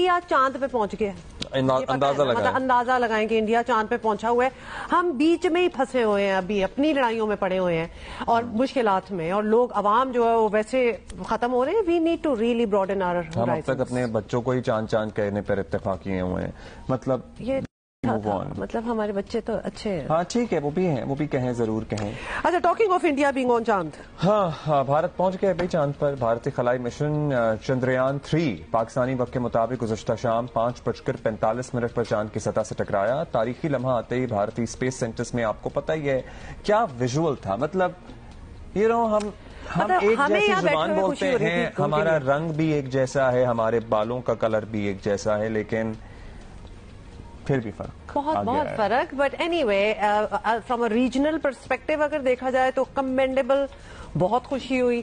India चांद पे पहुंच गया अंदाजा लगाएं मतलब अंदाजा लगाएं कि इंडिया चांद पे पहुंचा हुआ है हम बीच में ही फंसे हुए हैं अभी अपनी लड़ाइयों में पड़े हुए हैं और मुश्किल में और लोग आवाम जो है वो वैसे खत्म हो रहे हैं we need to really broaden our हम अब तक अपने बच्चों को ही चांद चांद कहने पर इतफाक किए हुए हैं मतलब ये मतलब हमारे बच्चे तो अच्छे हैं हाँ ठीक है वो भी हैं वो भी कहें जरूर कहें अच्छा talking of India being on चांद हाँ हाँ भारत पहुंच गया भाई चांद पर भारतीय खलाई मिशन चंद्रयान थ्री पाकिस्तानी वक्त के मुताबिक गुजशत शाम पांच बजकर पैंतालीस मिनट पर चांद की सतह से टकराया तारीखी लम्हा आते ही भारतीय स्पेस सेंटर्स में आपको पता ही है क्या विजुअल था मतलब ये रहो हम हम मतलब एक जैसी जुबान बोलते हैं हमारा रंग भी एक जैसा है हमारे बालों का कलर भी एक जैसा है लेकिन फिर भी फर्क बहुत बहुत फर्क but anyway from a regional perspective अगर देखा जाए तो कमेंडेबल बहुत खुशी हुई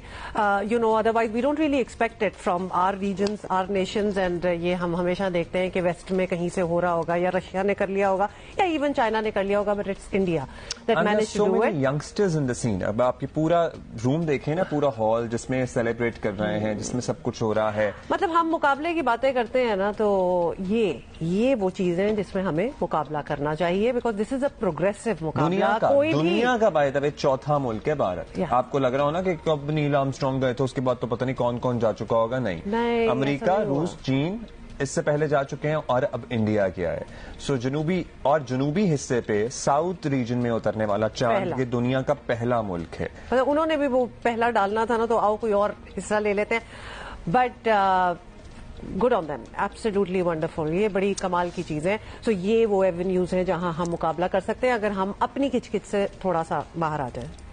you know otherwise we don't really expected from our region our nation and ये हम हमेशा देखते हैं कि वेस्ट में कहीं से हो रहा होगा या रशिया ने कर लिया होगा या इवन चाइना ने कर लिया होगा but it's India that and managed so to do many youngsters in the scene. अब आप ये पूरा रूम देखें ना पूरा हॉल जिसमें सेलिब्रेट कर रहे हैं जिसमें सब कुछ हो रहा है मतलब हम मुकाबले की बातें करते हैं ना तो ये ये वो चीजें हैं जिसमें हमें मुकाबला करना चाहिए because this is a progressive मुकाबला दुनिया का, कोई दुनिया का बाय द चौथा मुल्क है भारत आपको लग रहा हो ना कि कब नील आर्मस्ट्रॉन्ग गए थे उसके बाद तो पता नहीं कौन कौन जा चुका होगा नहीं अमेरिका रूस चीन इससे पहले जा चुके हैं और अब इंडिया गया है सो so, जनूबी और जनूबी हिस्से पे साउथ रीजन में उतरने वाला चांद ये दुनिया का पहला मुल्क है मतलब उन्होंने भी वो पहला डालना था ना तो आओ कोई और हिस्सा ले लेते हैं but good on them absolutely wonderful ये बड़ी कमाल की चीज है सो so, ये वो एवेन्यूज है जहां हम मुकाबला कर सकते हैं अगर हम अपनी किचकिच से थोड़ा सा बाहर आ जाए